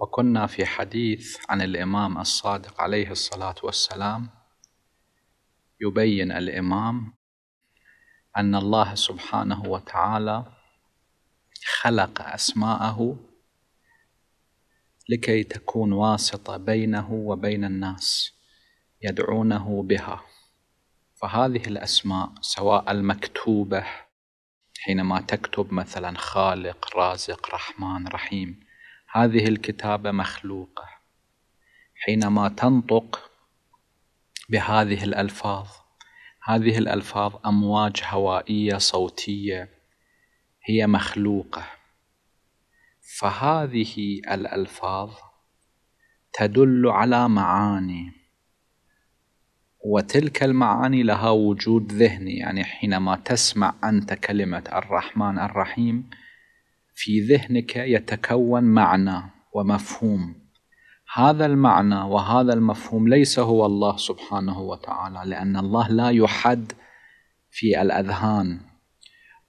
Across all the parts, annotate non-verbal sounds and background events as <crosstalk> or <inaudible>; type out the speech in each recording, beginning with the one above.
وكنا في حديث عن الإمام الصادق عليه الصلاة والسلام يبين الإمام أن الله سبحانه وتعالى خلق أسماءه لكي تكون واسطة بينه وبين الناس يدعونه بها فهذه الأسماء سواء المكتوبة حينما تكتب مثلا خالق رازق رحمن رحيم هذه الكتابة مخلوقة حينما تنطق بهذه الألفاظ هذه الألفاظ أمواج هوائية صوتية هي مخلوقة فهذه الألفاظ تدل على معاني وتلك المعاني لها وجود ذهني يعني حينما تسمع أنت كلمة الرحمن الرحيم في ذهنك يتكون معنى ومفهوم هذا المعنى وهذا المفهوم ليس هو الله سبحانه وتعالى لأن الله لا يحد في الأذهان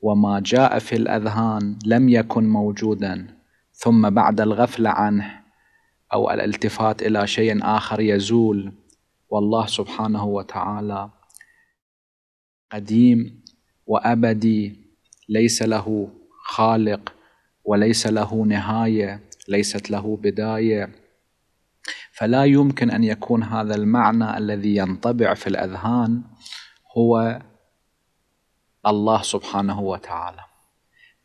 وما جاء في الأذهان لم يكن موجودا ثم بعد الغفلة عنه أو الالتفات إلى شيء آخر يزول والله سبحانه وتعالى قديم وأبدي ليس له خالق وليس له نهايه ليست له بدايه فلا يمكن ان يكون هذا المعنى الذي ينطبع في الاذهان هو الله سبحانه وتعالى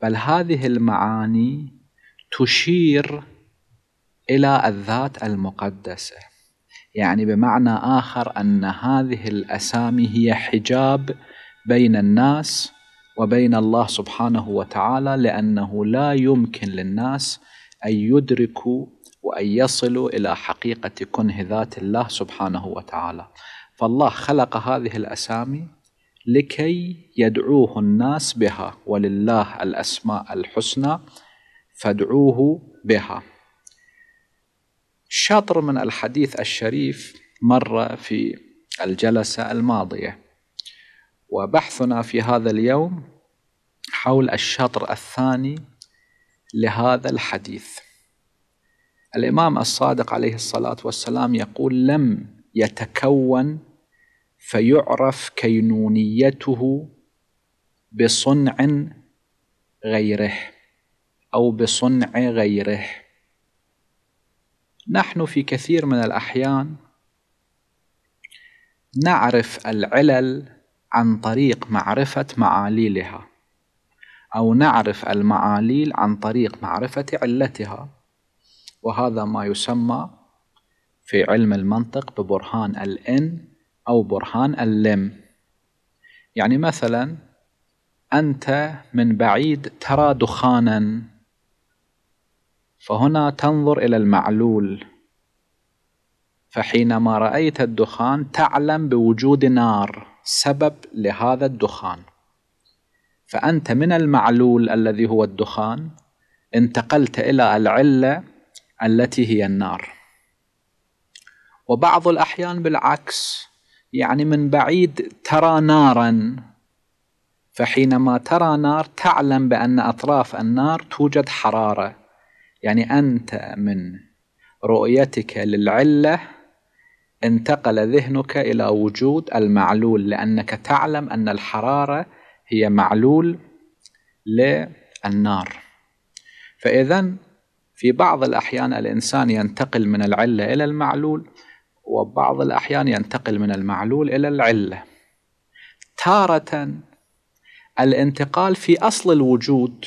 بل هذه المعاني تشير الى الذات المقدسه يعني بمعنى اخر ان هذه الاسامي هي حجاب بين الناس وبين الله سبحانه وتعالى لأنه لا يمكن للناس أن يدركوا وأن يصلوا إلى حقيقة كنه ذات الله سبحانه وتعالى فالله خلق هذه الأسامي لكي يدعوه الناس بها ولله الأسماء الحسنى فادعوه بها شطر من الحديث الشريف مر في الجلسة الماضية وبحثنا في هذا اليوم حول الشطر الثاني لهذا الحديث الإمام الصادق عليه الصلاة والسلام يقول لم يتكون فيعرف كينونيته بصنع غيره أو بصنع غيره نحن في كثير من الأحيان نعرف العلل عن طريق معرفة معاليلها أو نعرف المعاليل عن طريق معرفة علتها وهذا ما يسمى في علم المنطق ببرهان الإن أو برهان اللم يعني مثلا أنت من بعيد ترى دخانا فهنا تنظر إلى المعلول فحينما رأيت الدخان تعلم بوجود نار سبب لهذا الدخان فأنت من المعلول الذي هو الدخان انتقلت إلى العلة التي هي النار وبعض الأحيان بالعكس يعني من بعيد ترى نارا فحينما ترى نار تعلم بأن أطراف النار توجد حرارة يعني أنت من رؤيتك للعلة انتقل ذهنك إلى وجود المعلول لأنك تعلم أن الحرارة هي معلول للنار فإذا في بعض الأحيان الإنسان ينتقل من العلة إلى المعلول وبعض الأحيان ينتقل من المعلول إلى العلة تارة الانتقال في أصل الوجود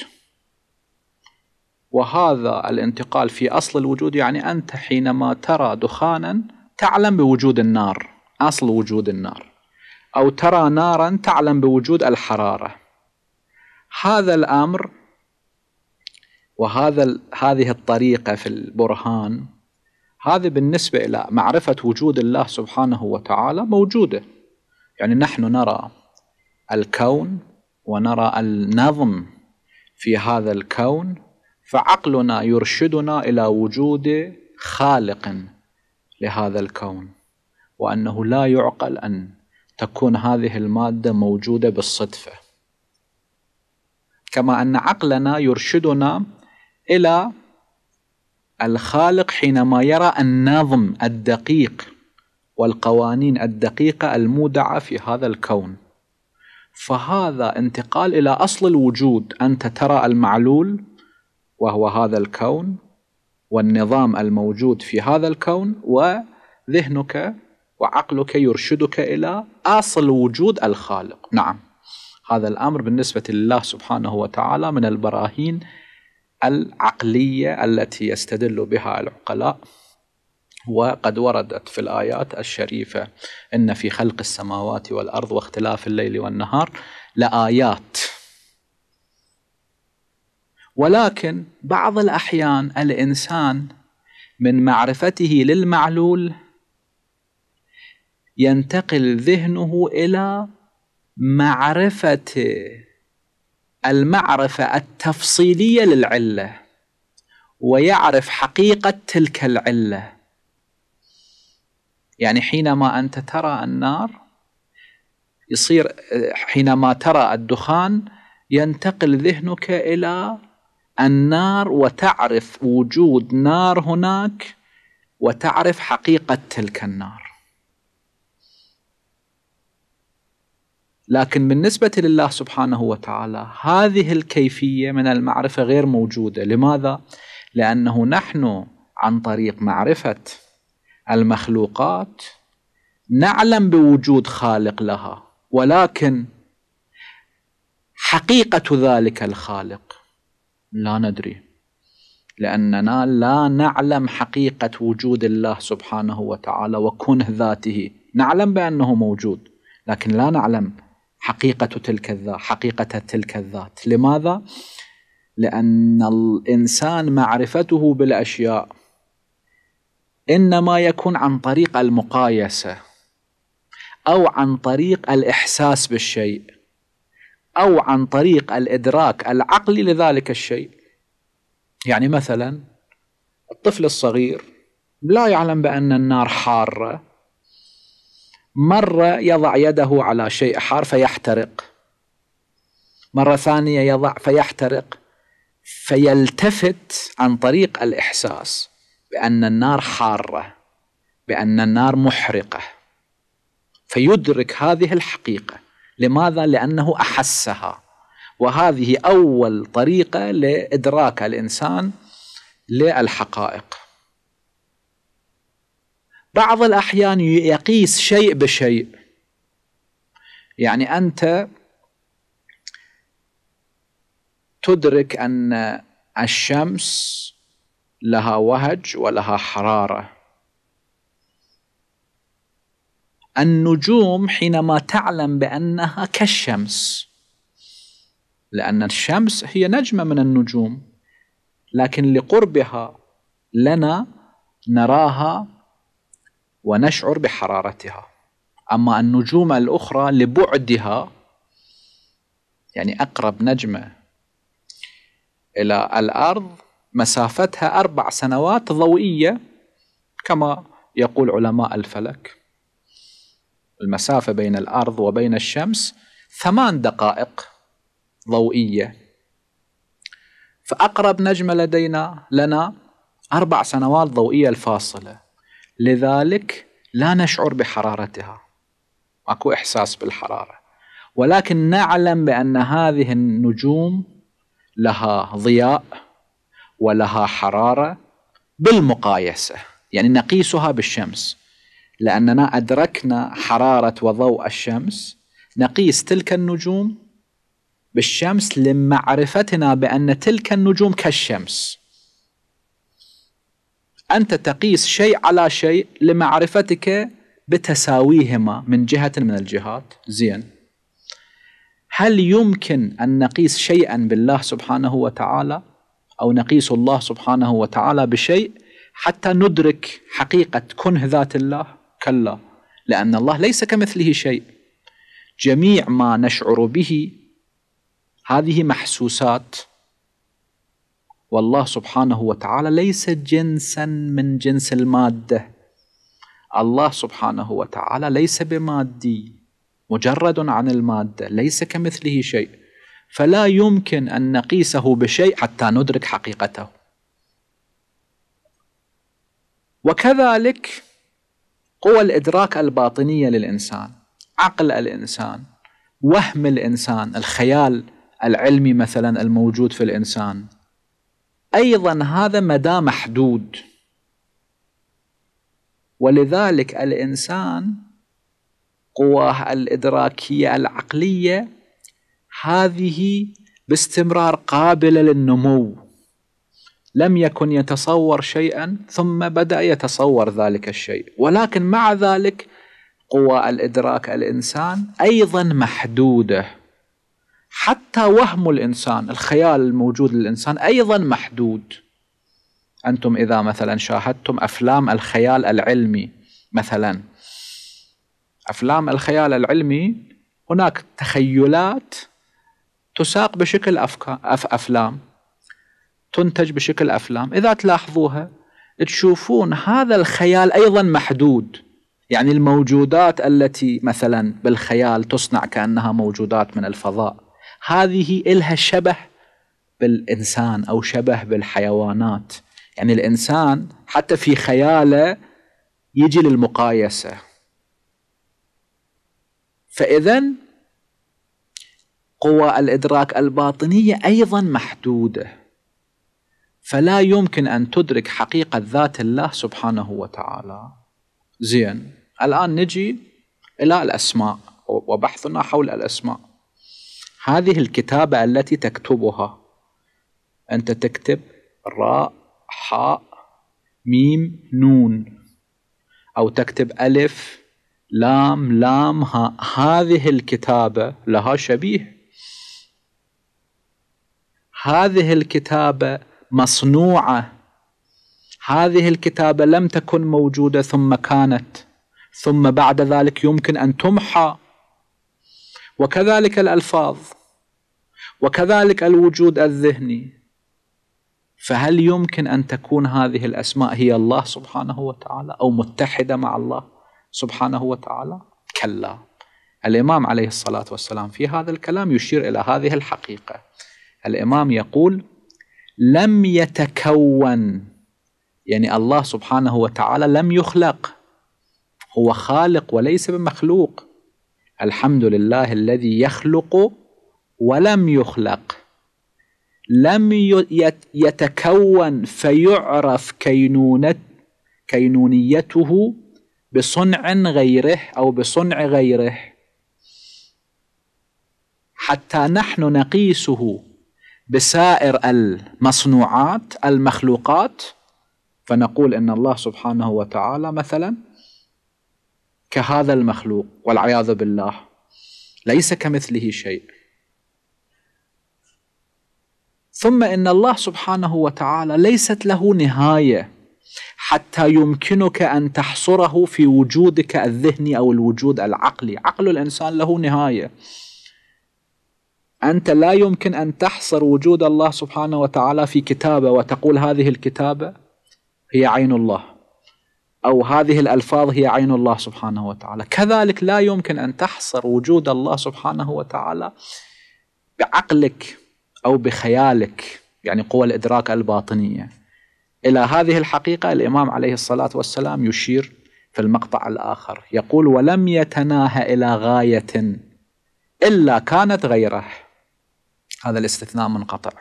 وهذا الانتقال في أصل الوجود يعني أنت حينما ترى دخانا تعلم بوجود النار أصل وجود النار أو ترى نارا تعلم بوجود الحرارة هذا الأمر وهذا هذه الطريقة في البرهان هذه بالنسبة إلى معرفة وجود الله سبحانه وتعالى موجودة يعني نحن نرى الكون ونرى النظم في هذا الكون فعقلنا يرشدنا إلى وجود خالق لهذا الكون وأنه لا يعقل أن تكون هذه المادة موجودة بالصدفة كما أن عقلنا يرشدنا إلى الخالق حينما يرى النظم الدقيق والقوانين الدقيقة المودعة في هذا الكون فهذا انتقال إلى أصل الوجود أنت ترى المعلول وهو هذا الكون والنظام الموجود في هذا الكون وذهنك وعقلك يرشدك إلى أصل وجود الخالق نعم هذا الأمر بالنسبة لله سبحانه وتعالى من البراهين العقلية التي يستدل بها العقلاء وقد وردت في الآيات الشريفة إن في خلق السماوات والأرض واختلاف الليل والنهار لآيات ولكن بعض الأحيان الإنسان من معرفته للمعلول ينتقل ذهنه إلى معرفة المعرفة التفصيلية للعلة ويعرف حقيقة تلك العلة يعني حينما أنت ترى النار يصير حينما ترى الدخان ينتقل ذهنك إلى النار وتعرف وجود نار هناك وتعرف حقيقة تلك النار لكن بالنسبة لله سبحانه وتعالى هذه الكيفية من المعرفة غير موجودة لماذا؟ لأنه نحن عن طريق معرفة المخلوقات نعلم بوجود خالق لها ولكن حقيقة ذلك الخالق لا ندري لأننا لا نعلم حقيقة وجود الله سبحانه وتعالى وكنه ذاته نعلم بأنه موجود لكن لا نعلم حقيقة تلك الذات حقيقة تلك الذات لماذا؟ لأن الإنسان معرفته بالأشياء إنما يكون عن طريق المقايسة أو عن طريق الإحساس بالشيء أو عن طريق الإدراك العقلي لذلك الشيء يعني مثلا الطفل الصغير لا يعلم بأن النار حارة مرة يضع يده على شيء حار فيحترق مرة ثانية يضع فيحترق فيلتفت عن طريق الإحساس بأن النار حارة بأن النار محرقة فيدرك هذه الحقيقة لماذا؟ لأنه أحسها وهذه أول طريقة لإدراك الإنسان للحقائق بعض الأحيان يقيس شيء بشيء يعني أنت تدرك أن الشمس لها وهج ولها حراره النجوم حينما تعلم بأنها كالشمس لأن الشمس هي نجمة من النجوم لكن لقربها لنا نراها ونشعر بحرارتها أما النجوم الأخرى لبعدها يعني أقرب نجمة إلى الأرض مسافتها أربع سنوات ضوئية كما يقول علماء الفلك المسافة بين الأرض وبين الشمس ثمان دقائق ضوئية فأقرب نجمة لدينا لنا أربع سنوات ضوئية الفاصلة لذلك لا نشعر بحرارتها ماكو إحساس بالحرارة ولكن نعلم بأن هذه النجوم لها ضياء ولها حرارة بالمقايسة يعني نقيسها بالشمس لأننا أدركنا حرارة وضوء الشمس نقيس تلك النجوم بالشمس لمعرفتنا بأن تلك النجوم كالشمس أنت تقيس شيء على شيء لمعرفتك بتساويهما من جهة من الجهات زين هل يمكن أن نقيس شيئا بالله سبحانه وتعالى أو نقيس الله سبحانه وتعالى بشيء حتى ندرك حقيقة كنه ذات الله كلا لأن الله ليس كمثله شيء جميع ما نشعر به هذه محسوسات والله سبحانه وتعالى ليس جنسا من جنس المادة الله سبحانه وتعالى ليس بمادي مجرد عن المادة ليس كمثله شيء فلا يمكن أن نقيسه بشيء حتى ندرك حقيقته وكذلك قوى الإدراك الباطنية للإنسان عقل الإنسان وهم الإنسان الخيال العلمي مثلا الموجود في الإنسان أيضا هذا مدى محدود ولذلك الإنسان قواه الإدراكية العقلية هذه باستمرار قابلة للنمو لم يكن يتصور شيئا ثم بدا يتصور ذلك الشيء ولكن مع ذلك قوى الادراك الانسان ايضا محدوده حتى وهم الانسان الخيال الموجود للانسان ايضا محدود انتم اذا مثلا شاهدتم افلام الخيال العلمي مثلا افلام الخيال العلمي هناك تخيلات تساق بشكل أفكار أف أفلام تنتج بشكل أفلام إذا تلاحظوها تشوفون هذا الخيال أيضا محدود يعني الموجودات التي مثلا بالخيال تصنع كأنها موجودات من الفضاء هذه إلها شبه بالإنسان أو شبه بالحيوانات يعني الإنسان حتى في خياله يجي للمقايسة فإذا قوى الإدراك الباطنية أيضا محدودة فلا يمكن أن تدرك حقيقة ذات الله سبحانه وتعالى زين الآن نجي إلى الأسماء وبحثنا حول الأسماء هذه الكتابة التي تكتبها أنت تكتب راء حاء ميم نون أو تكتب ألف لام لام ها هذه الكتابة لها شبيه هذه الكتابة مصنوعه هذه الكتابه لم تكن موجوده ثم كانت ثم بعد ذلك يمكن ان تمحى وكذلك الالفاظ وكذلك الوجود الذهني فهل يمكن ان تكون هذه الاسماء هي الله سبحانه وتعالى او متحده مع الله سبحانه وتعالى كلا الامام عليه الصلاه والسلام في هذا الكلام يشير الى هذه الحقيقه الامام يقول لم يتكون يعني الله سبحانه وتعالى لم يخلق هو خالق وليس بمخلوق الحمد لله الذي يخلق ولم يخلق لم يتكون فيعرف كينونت كينونيته بصنع غيره او بصنع غيره حتى نحن نقيسه بسائر المصنوعات المخلوقات فنقول ان الله سبحانه وتعالى مثلا كهذا المخلوق والعياذ بالله ليس كمثله شيء ثم ان الله سبحانه وتعالى ليست له نهايه حتى يمكنك ان تحصره في وجودك الذهني او الوجود العقلي، عقل الانسان له نهايه أنت لا يمكن أن تحصر وجود الله سبحانه وتعالى في كتابة وتقول هذه الكتابة هي عين الله أو هذه الألفاظ هي عين الله سبحانه وتعالى كذلك لا يمكن أن تحصر وجود الله سبحانه وتعالى بعقلك أو بخيالك يعني قوى الإدراك الباطنية إلى هذه الحقيقة الإمام عليه الصلاة والسلام يشير في المقطع الآخر يقول ولم يتناهى إلى غاية إلا كانت غيره هذا الاستثناء منقطع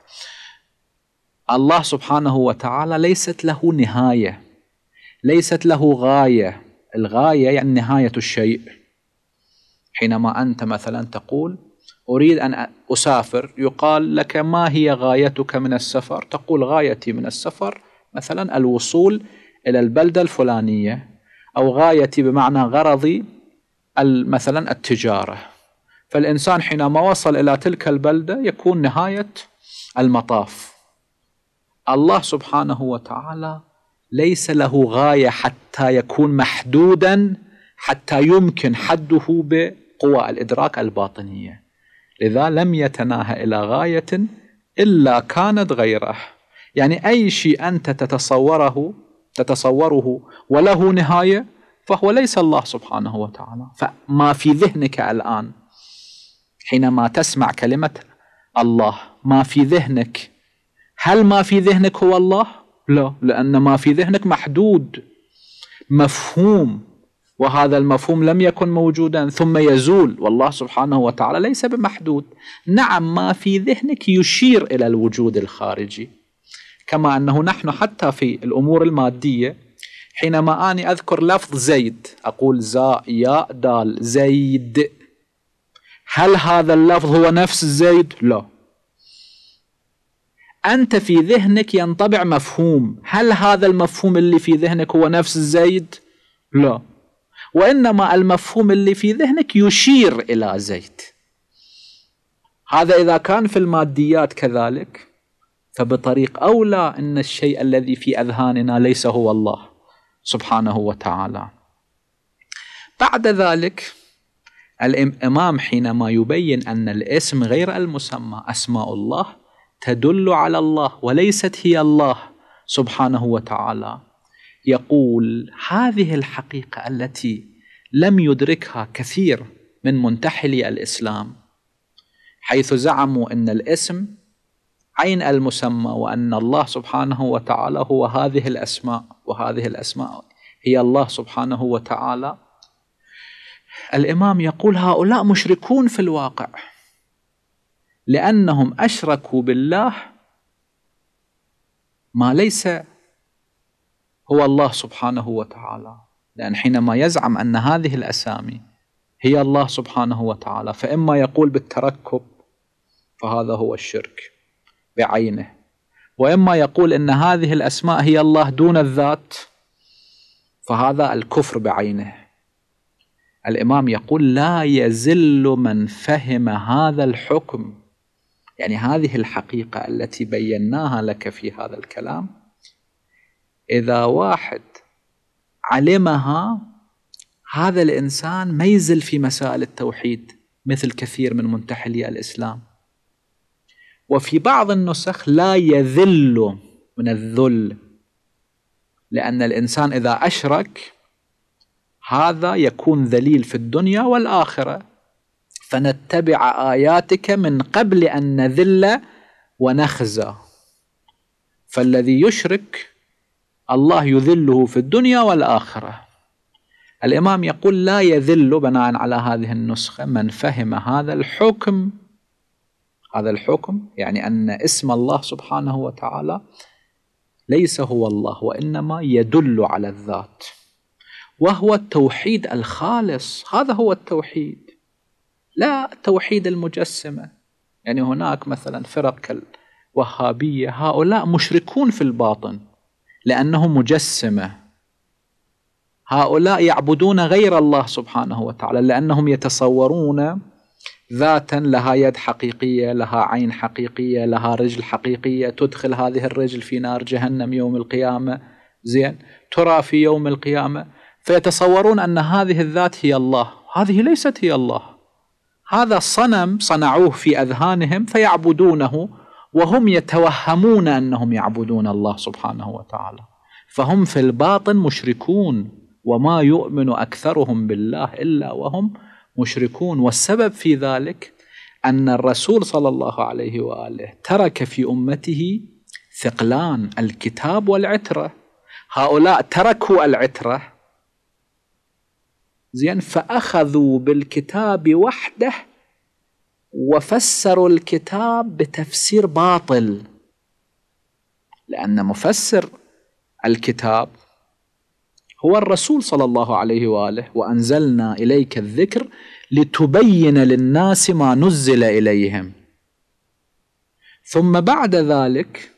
الله سبحانه وتعالى ليست له نهايه ليست له غايه الغايه يعني نهايه الشيء حينما انت مثلا تقول اريد ان اسافر يقال لك ما هي غايتك من السفر تقول غايتي من السفر مثلا الوصول الى البلده الفلانيه او غايتي بمعنى غرضي مثلا التجاره فالإنسان حينما وصل إلى تلك البلدة يكون نهاية المطاف الله سبحانه وتعالى ليس له غاية حتى يكون محدودا حتى يمكن حده بقوى الإدراك الباطنية لذا لم يتناهى إلى غاية إلا كانت غيره يعني أي شيء أنت تتصوره تتصوره وله نهاية فهو ليس الله سبحانه وتعالى فما في ذهنك الآن حينما تسمع كلمة الله ما في ذهنك هل ما في ذهنك هو الله؟ لا لأن ما في ذهنك محدود مفهوم وهذا المفهوم لم يكن موجودا ثم يزول والله سبحانه وتعالى ليس بمحدود نعم ما في ذهنك يشير إلى الوجود الخارجي كما أنه نحن حتى في الأمور المادية حينما أني أذكر لفظ زيد أقول زاء ياء دال زيد هل هذا اللفظ هو نفس زيد لا أنت في ذهنك ينطبع مفهوم هل هذا المفهوم اللي في ذهنك هو نفس زيد لا وإنما المفهوم اللي في ذهنك يشير إلى زيد هذا إذا كان في الماديات كذلك فبطريق أولى أن الشيء الذي في أذهاننا ليس هو الله سبحانه وتعالى بعد ذلك الإمام حينما يبين أن الاسم غير المسمى أسماء الله تدل على الله وليست هي الله سبحانه وتعالى يقول هذه الحقيقة التي لم يدركها كثير من منتحلي الإسلام حيث زعموا أن الاسم عين المسمى وأن الله سبحانه وتعالى هو هذه الأسماء وهذه الأسماء هي الله سبحانه وتعالى الإمام يقول هؤلاء مشركون في الواقع لأنهم أشركوا بالله ما ليس هو الله سبحانه وتعالى لأن حينما يزعم أن هذه الأسامي هي الله سبحانه وتعالى فإما يقول بالتركب فهذا هو الشرك بعينه وإما يقول أن هذه الأسماء هي الله دون الذات فهذا الكفر بعينه الإمام يقول لا يزل من فهم هذا الحكم يعني هذه الحقيقة التي بيناها لك في هذا الكلام إذا واحد علمها هذا الإنسان ما يزل في مسائل التوحيد مثل كثير من منتحلي الإسلام وفي بعض النسخ لا يذل من الذل لأن الإنسان إذا أشرك هذا يكون ذليل في الدنيا والآخرة فنتبع آياتك من قبل أن نذل ونخزى فالذي يشرك الله يذله في الدنيا والآخرة الإمام يقول لا يذل بناء على هذه النسخة من فهم هذا الحكم هذا الحكم يعني أن اسم الله سبحانه وتعالى ليس هو الله وإنما يدل على الذات وهو التوحيد الخالص هذا هو التوحيد لا التوحيد المجسمة يعني هناك مثلا فرق كالوهابية هؤلاء مشركون في الباطن لأنهم مجسمة هؤلاء يعبدون غير الله سبحانه وتعالى لأنهم يتصورون ذاتا لها يد حقيقية لها عين حقيقية لها رجل حقيقية تدخل هذه الرجل في نار جهنم يوم القيامة زين ترى في يوم القيامة فيتصورون ان هذه الذات هي الله هذه ليست هي الله هذا صنم صنعوه في اذهانهم فيعبدونه وهم يتوهمون انهم يعبدون الله سبحانه وتعالى فهم في الباطن مشركون وما يؤمن اكثرهم بالله الا وهم مشركون والسبب في ذلك ان الرسول صلى الله عليه واله ترك في امته ثقلان الكتاب والعتره هؤلاء تركوا العتره زين فأخذوا بالكتاب وحده وفسروا الكتاب بتفسير باطل لأن مفسر الكتاب هو الرسول صلى الله عليه وآله وأنزلنا إليك الذكر لتبين للناس ما نزل إليهم ثم بعد ذلك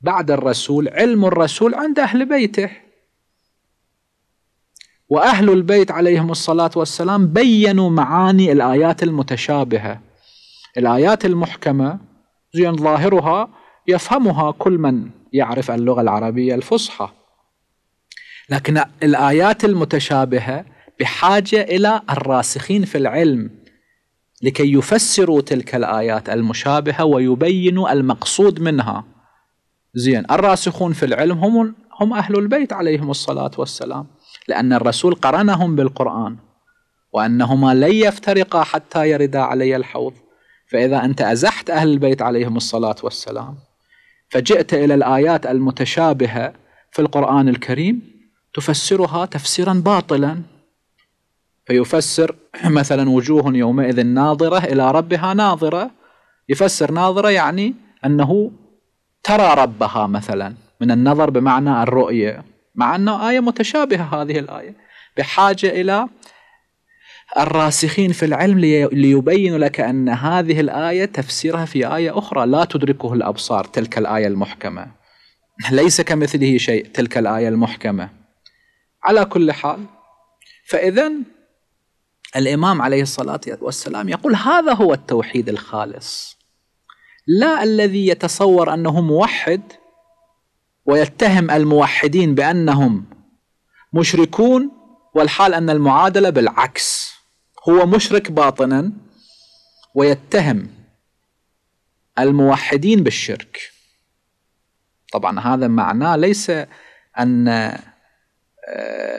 بعد الرسول علم الرسول عند أهل بيته وأهل البيت عليهم الصلاة والسلام بيّنوا معاني الآيات المتشابهة الآيات المحكمة زين ظاهرها يفهمها كل من يعرف اللغة العربية الفصحى لكن الآيات المتشابهة بحاجة إلى الراسخين في العلم لكي يفسروا تلك الآيات المشابهة ويبينوا المقصود منها زين الراسخون في العلم هم هم أهل البيت عليهم الصلاة والسلام لأن الرسول قرنهم بالقرآن وأنهما لن يفترقا حتى يردا علي الحوض فإذا أنت أزحت أهل البيت عليهم الصلاة والسلام فجئت إلى الآيات المتشابهة في القرآن الكريم تفسرها تفسيرا باطلا فيفسر <clears throat> مثلا وجوه يومئذ ناظرة إلى ربها ناظرة يفسر ناظرة يعني أنه ترى ربها مثلا من النظر بمعنى الرؤية مع أنها آية متشابهة هذه الآية بحاجة إلى الراسخين في العلم ليبينوا لك أن هذه الآية تفسيرها في آية أخرى لا تدركه الأبصار تلك الآية المحكمة ليس كمثله شيء تلك الآية المحكمة على كل حال فإذا الإمام عليه الصلاة والسلام يقول هذا هو التوحيد الخالص لا الذي يتصور أنه موحد ويتهم الموحدين بأنهم مشركون والحال أن المعادلة بالعكس هو مشرك باطنا ويتهم الموحدين بالشرك طبعا هذا معناه ليس أن آه،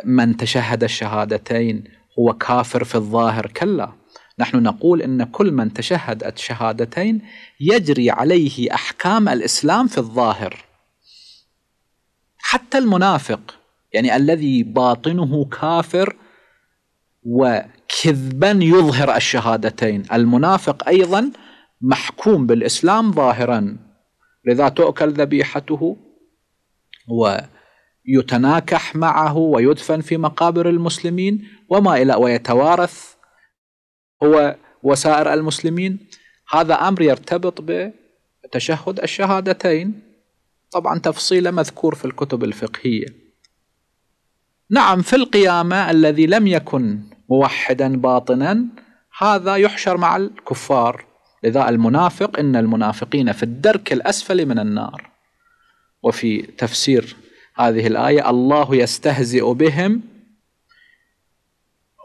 من تشهد الشهادتين هو كافر في الظاهر كلا نحن نقول ان كل من تشهد الشهادتين يجري عليه احكام الاسلام في الظاهر حتى المنافق يعني الذي باطنه كافر وكذبا يظهر الشهادتين المنافق أيضا محكوم بالإسلام ظاهرا لذا تؤكل ذبيحته ويتناكح معه ويدفن في مقابر المسلمين وما إلى ويتوارث هو وسائر المسلمين هذا أمر يرتبط بتشهد الشهادتين طبعا تفصيله مذكور في الكتب الفقهية نعم في القيامة الذي لم يكن موحدا باطنا هذا يحشر مع الكفار لذا المنافق إن المنافقين في الدرك الأسفل من النار وفي تفسير هذه الآية الله يستهزئ بهم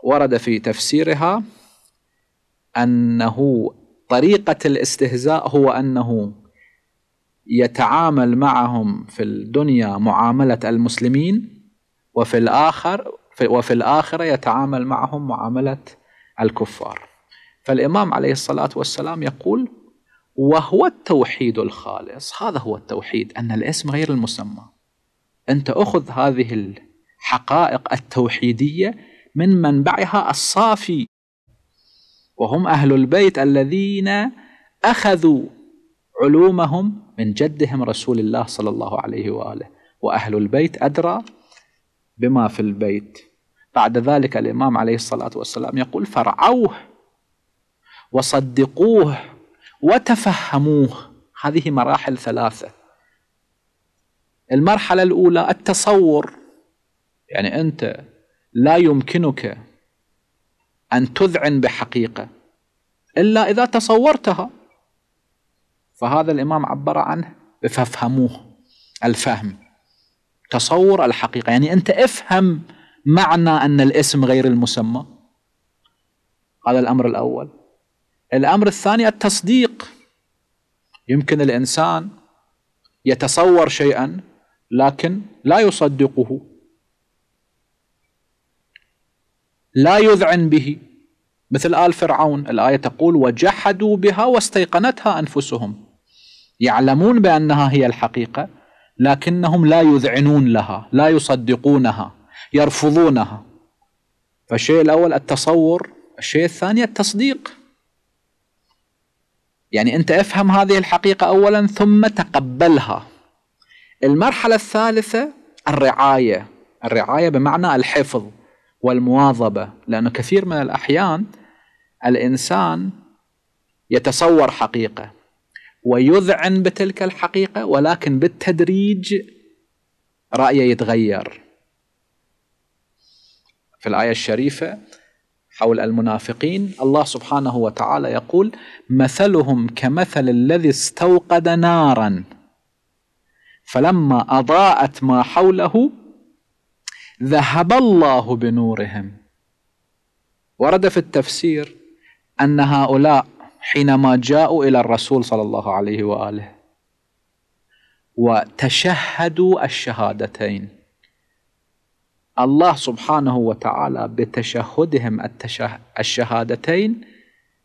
ورد في تفسيرها أنه طريقة الاستهزاء هو أنه يتعامل معهم في الدنيا معاملة المسلمين وفي الآخر وفي الآخرة يتعامل معهم معاملة الكفار فالإمام عليه الصلاة والسلام يقول وهو التوحيد الخالص هذا هو التوحيد أن الاسم غير المسمى أنت أخذ هذه الحقائق التوحيدية من منبعها الصافي وهم أهل البيت الذين أخذوا علومهم من جدهم رسول الله صلى الله عليه واله واهل البيت ادرى بما في البيت بعد ذلك الامام عليه الصلاه والسلام يقول فرعوه وصدقوه وتفهموه هذه مراحل ثلاثه المرحله الاولى التصور يعني انت لا يمكنك ان تذعن بحقيقه الا اذا تصورتها فهذا الإمام عبر عنه فافهموه الفهم تصور الحقيقة يعني أنت افهم معنى أن الاسم غير المسمى هذا الأمر الأول الأمر الثاني التصديق يمكن الإنسان يتصور شيئا لكن لا يصدقه لا يذعن به مثل آل فرعون الآية تقول وجحدوا بها واستيقنتها أنفسهم يعلمون بأنها هي الحقيقة لكنهم لا يذعنون لها لا يصدقونها يرفضونها فالشيء الأول التصور الشيء الثاني التصديق يعني أنت افهم هذه الحقيقة أولا ثم تقبلها المرحلة الثالثة الرعاية الرعاية بمعنى الحفظ والمواظبة لأنه كثير من الأحيان الإنسان يتصور حقيقة ويذعن بتلك الحقيقة ولكن بالتدريج رأيه يتغير في الآية الشريفة حول المنافقين الله سبحانه وتعالى يقول مثلهم كمثل الذي استوقد نارا فلما أضاءت ما حوله ذهب الله بنورهم ورد في التفسير أن هؤلاء حينما جاءوا الى الرسول صلى الله عليه واله وتشهدوا الشهادتين الله سبحانه وتعالى بتشهدهم التشه... الشهادتين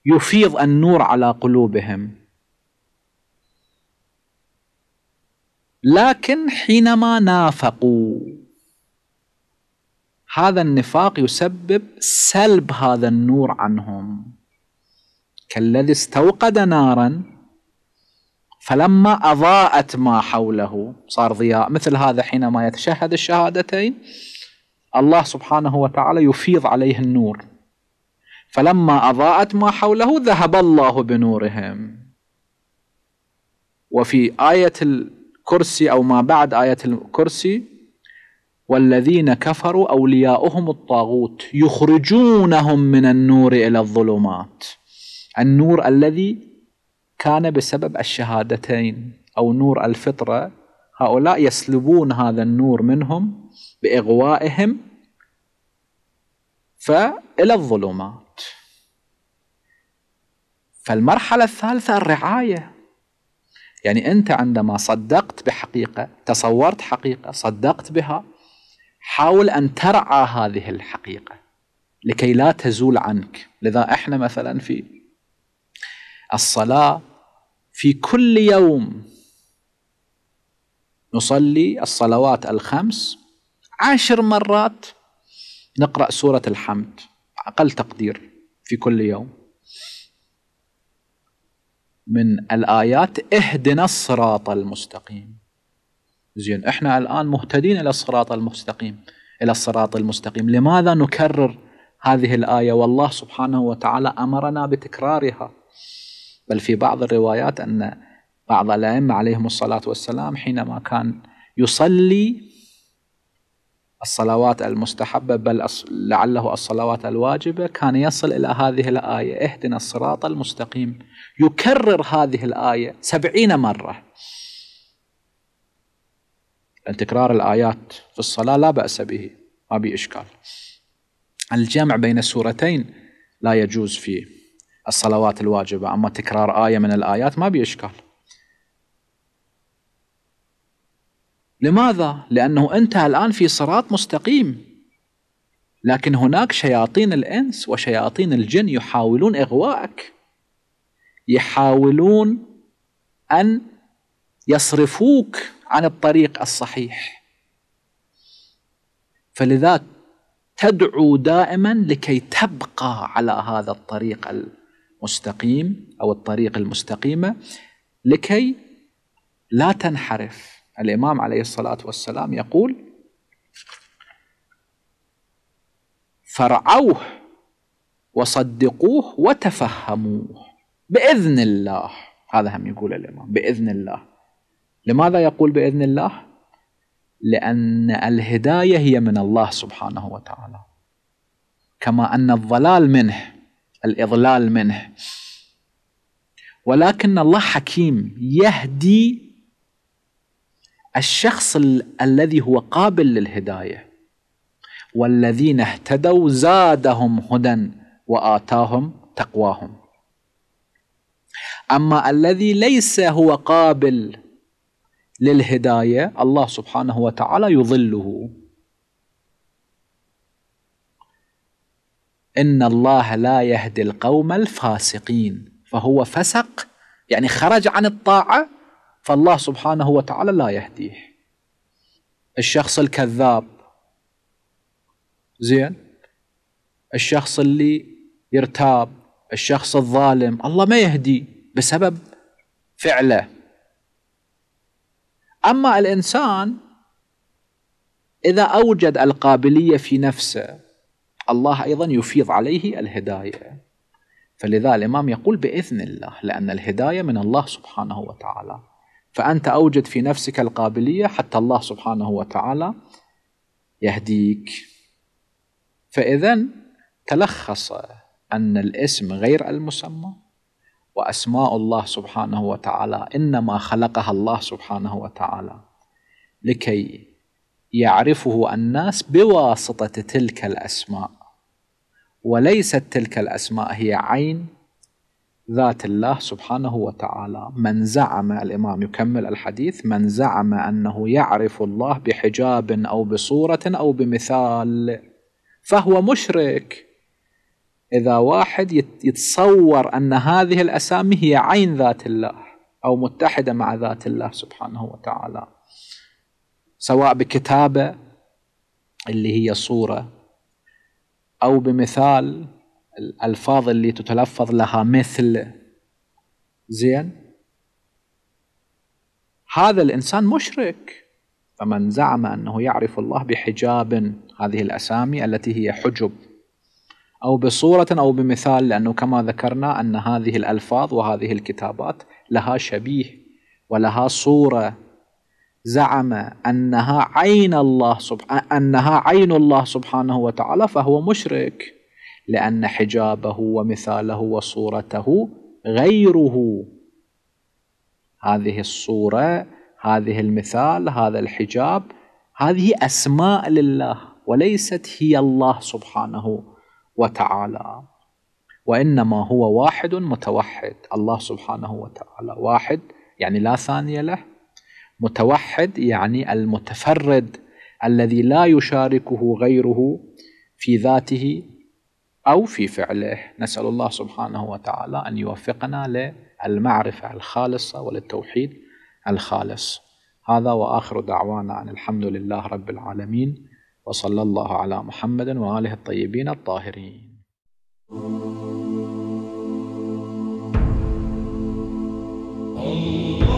يفيض النور على قلوبهم لكن حينما نافقوا هذا النفاق يسبب سلب هذا النور عنهم كالذي استوقد نارا فلما أضاءت ما حوله صار ضياء مثل هذا حينما يتشهد الشهادتين الله سبحانه وتعالى يفيض عليه النور فلما أضاءت ما حوله ذهب الله بنورهم وفي آية الكرسي أو ما بعد آية الكرسي والذين كفروا أولياؤهم الطاغوت يخرجونهم من النور إلى الظلمات النور الذي كان بسبب الشهادتين أو نور الفطرة هؤلاء يسلبون هذا النور منهم بإغوائهم فإلى الظلمات فالمرحلة الثالثة الرعاية يعني أنت عندما صدقت بحقيقة تصورت حقيقة صدقت بها حاول أن ترعى هذه الحقيقة لكي لا تزول عنك لذا إحنا مثلا في الصلاة في كل يوم نصلي الصلوات الخمس عشر مرات نقرأ سورة الحمد أقل تقدير في كل يوم من الآيات اهدنا الصراط المستقيم زين احنا الآن مهتدين إلى الصراط المستقيم إلى الصراط المستقيم لماذا نكرر هذه الآية والله سبحانه وتعالى أمرنا بتكرارها بل في بعض الروايات أن بعض الأئمة عليهم الصلاة والسلام حينما كان يصلي الصلوات المستحبة بل لعله الصلوات الواجبة كان يصل إلى هذه الآية اهدنا الصراط المستقيم يكرر هذه الآية سبعين مرة تكرار الآيات في الصلاة لا بأس به ما بي إشكال الجمع بين السورتين لا يجوز فيه الصلوات الواجبة أما تكرار آية من الآيات ما بيشكال لماذا؟ لأنه أنت الآن في صراط مستقيم لكن هناك شياطين الإنس وشياطين الجن يحاولون إغواءك يحاولون أن يصرفوك عن الطريق الصحيح فلذا تدعو دائما لكي تبقى على هذا الطريق مستقيم أو الطريق المستقيمة لكي لا تنحرف الإمام عليه الصلاة والسلام يقول فرعوه وصدقوه وتفهموه بإذن الله هذا هم يقول الإمام بإذن الله لماذا يقول بإذن الله؟ لأن الهداية هي من الله سبحانه وتعالى كما أن الضلال منه الإضلال منه ولكن الله حكيم يهدي الشخص الذي هو قابل للهداية والذين اهتدوا زادهم هدى وآتاهم تقواهم أما الذي ليس هو قابل للهداية الله سبحانه وتعالى يضله إن الله لا يهدي القوم الفاسقين فهو فسق يعني خرج عن الطاعة فالله سبحانه وتعالى لا يهديه الشخص الكذاب زين الشخص اللي يرتاب الشخص الظالم الله ما يهدي بسبب فعله أما الإنسان إذا أوجد القابلية في نفسه الله أيضا يفيض عليه الهداية فلذا الإمام يقول بإذن الله لأن الهداية من الله سبحانه وتعالى فأنت أوجد في نفسك القابلية حتى الله سبحانه وتعالى يهديك فإذا تلخص أن الاسم غير المسمى وأسماء الله سبحانه وتعالى إنما خلقها الله سبحانه وتعالى لكي يعرفه الناس بواسطة تلك الأسماء وليست تلك الأسماء هي عين ذات الله سبحانه وتعالى من زعم الإمام يكمل الحديث من زعم أنه يعرف الله بحجاب أو بصورة أو بمثال فهو مشرك إذا واحد يتصور أن هذه الأسامي هي عين ذات الله أو متحدة مع ذات الله سبحانه وتعالى سواء بكتابه اللي هي صوره او بمثال الالفاظ اللي تتلفظ لها مثل زين هذا الانسان مشرك فمن زعم انه يعرف الله بحجاب هذه الاسامي التي هي حجب او بصوره او بمثال لانه كما ذكرنا ان هذه الالفاظ وهذه الكتابات لها شبيه ولها صوره زعم أنها عين الله أنها عين الله سبحانه وتعالى فهو مشرك لأن حجابه ومثاله وصورته غيره هذه الصورة هذه المثال هذا الحجاب هذه أسماء لله وليست هي الله سبحانه وتعالى وإنما هو واحد متوحد الله سبحانه وتعالى واحد يعني لا ثانيه له متوحد يعني المتفرد الذي لا يشاركه غيره في ذاته أو في فعله نسأل الله سبحانه وتعالى أن يوفقنا للمعرفة الخالصة وللتوحيد الخالص هذا وآخر دعوانا أن الحمد لله رب العالمين وصلى الله على محمد وآله الطيبين الطاهرين الله